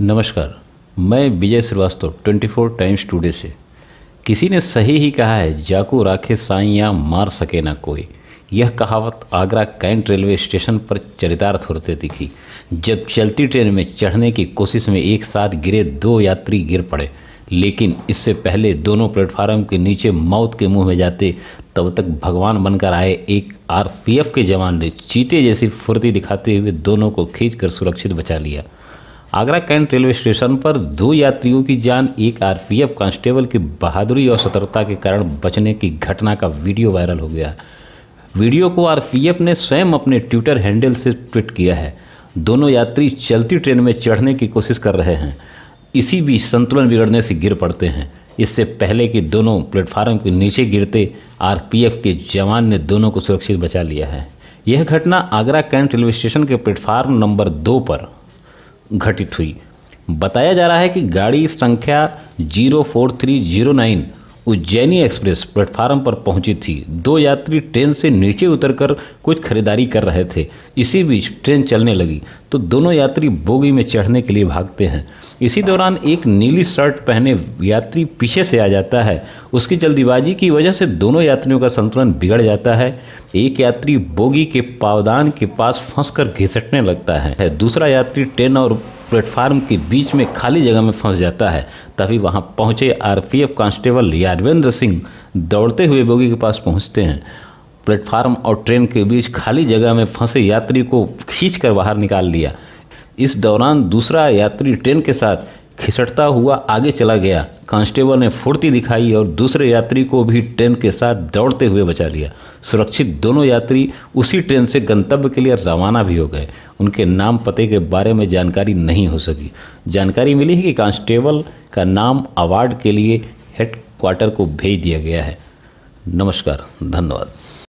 नमस्कार मैं विजय Srivastava 24 times today से किसी ने सही ही कहा है जाकू राखे साइया मार सके ना कोई यह कहावत आगरा कैंट रेलवे स्टेशन पर चरितार्थ होते दिखी जब चलती ट्रेन में चढ़ने की कोशिश में एक साथ गिरे दो यात्री गिर पड़े लेकिन इससे पहले दोनों प्लेटफार्म के नीचे मौत के मुंह में जाते तब तक भगवान बनकर आए एक आरपीएफ के जवान ने चीते जैसी फुर्ती दिखाते हुए दोनों को खींचकर सुरक्षित बचा लिया आगरा कैंट रेलवे स्टेशन पर दो यात्रियों की जान एक आरपीएफ कांस्टेबल की बहादुरी और सतर्कता के कारण बचने की घटना का वीडियो वायरल हो गया वीडियो को आरपीएफ ने स्वयं अपने ट्विटर हैंडल से ट्वीट किया है दोनों यात्री चलती ट्रेन में चढ़ने की कोशिश कर रहे हैं इसी बीच संतुलन बिगड़ने से गिर पड़ते हैं इससे पहले कि दोनों प्लेटफार्म के नीचे गिरते आरपीएफ के जवान ने दोनों को सुरक्षित बचा लिया है यह घटना आगरा कैंट रेलवे स्टेशन के प्लेटफार्म नंबर दो पर घटित हुई बताया जा रहा है कि गाड़ी संख्या zero four three zero nine Ujjaini express platform पर पहुंची थी दो यात्री ट्रेन से नीचे उतरकर कुछ खरीदारी कर रहे थे इसी बीच ट्रेन चलने लगी तो दोनों यात्री बोगी में चढ़ने के लिए भागते हैं इसी दौरान एक नीली शर्ट पहने यात्री पीछे से आ जाता है उसकी जल्दीबाजी की वजह से दोनों यात्रियों का संतुलन बिगड़ जाता है एक यात्री बोगी के पावदान के पास फंस घिसटने लगता है दूसरा यात्री ट्रेन और प्लेटफार्म के बीच में खाली जगह में फंस जाता है तभी वहां पहुंचे आरपीएफ कांस्टेबल यादवेंद्र सिंह दौड़ते हुए बोगी के पास पहुंचते हैं प्लेटफार्म और ट्रेन के बीच खाली जगह में फंसे यात्री को खींच कर बाहर निकाल लिया इस दौरान दूसरा यात्री ट्रेन के साथ खिसटता हुआ आगे चला गया कांस्टेबल ने फुर्ती दिखाई और दूसरे यात्री को भी ट्रेन के साथ दौड़ते हुए बचा लिया सुरक्षित दोनों यात्री उसी ट्रेन से गंतव्य के लिए रवाना भी हो गए उनके नाम पते के बारे में जानकारी नहीं हो सकी जानकारी मिली है कि कांस्टेबल का नाम अवार्ड के लिए हेड क्वार्टर को भेज दिया गया है नमस्कार धन्यवाद